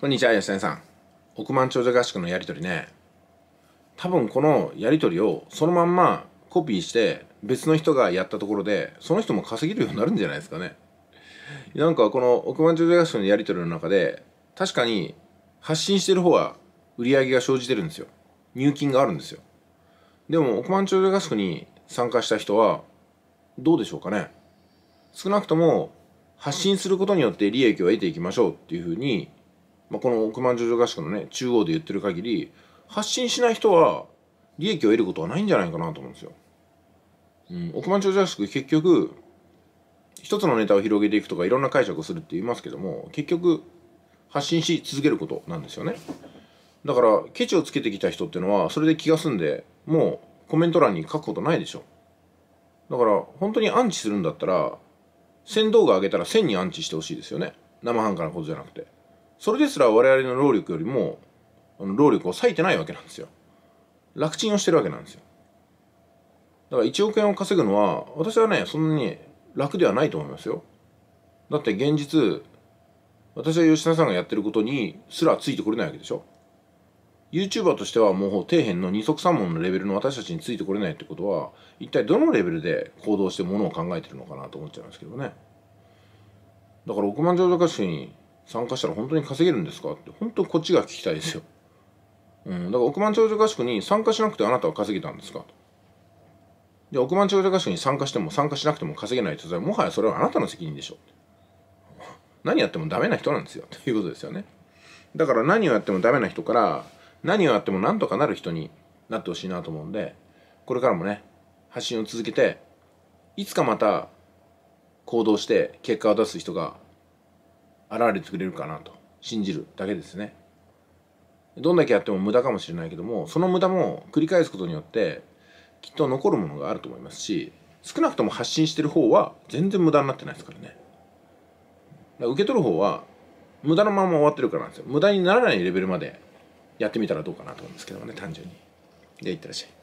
こんにちは、吉谷さん。億万長者合宿のやりとりね。多分このやりとりをそのまんまコピーして別の人がやったところで、その人も稼げるようになるんじゃないですかね。なんかこの億万長者合宿のやりとりの中で、確かに発信してる方は売り上げが生じてるんですよ。入金があるんですよ。でも億万長者合宿に参加した人はどうでしょうかね。少なくとも発信することによって利益を得ていきましょうっていうふうにまあ、この億万長者合宿のね、中央で言ってる限り、発信しない人は利益を得ることはないんじゃないかなと思うんですよ。うん、億万長者合宿結局、一つのネタを広げていくとかいろんな解釈をするって言いますけども、結局、発信し続けることなんですよね。だから、ケチをつけてきた人っていうのは、それで気が済んで、もうコメント欄に書くことないでしょ。だから、本当にアンチするんだったら、1000動画上げたら1000にアンチしてほしいですよね。生半可なことじゃなくて。それですら我々の労力よりも労力を割いてないわけなんですよ楽ちんをしてるわけなんですよだから1億円を稼ぐのは私はねそんなに楽ではないと思いますよだって現実私は吉田さんがやってることにすらついてこれないわけでしょ YouTuber としてはもう底辺の二足三門のレベルの私たちについてこれないってことは一体どのレベルで行動してものを考えてるのかなと思っちゃいますけどねだから億万長者化しに参加したら本当に稼げるんですかって本当こっちが聞きたいですよ、うん、だから億万長者合宿に参加しなくてあなたは稼げたんですかとで億万長者合宿に参加しても参加しなくても稼げないとはもはやそれはあなたの責任でしょ何やってもダメな人なんですよということですよねだから何をやってもダメな人から何をやっても何とかなる人になってほしいなと思うんでこれからもね発信を続けていつかまた行動して結果を出す人が現れてくれるかなと信じるだけですねどんだけやっても無駄かもしれないけどもその無駄も繰り返すことによってきっと残るものがあると思いますし少なくとも発信してる方は全然無駄になってないですからね受け取る方は無駄のまま終わってるからなんですよ無駄にならないレベルまでやってみたらどうかなと思うんですけどもね単純にでいってらっしゃい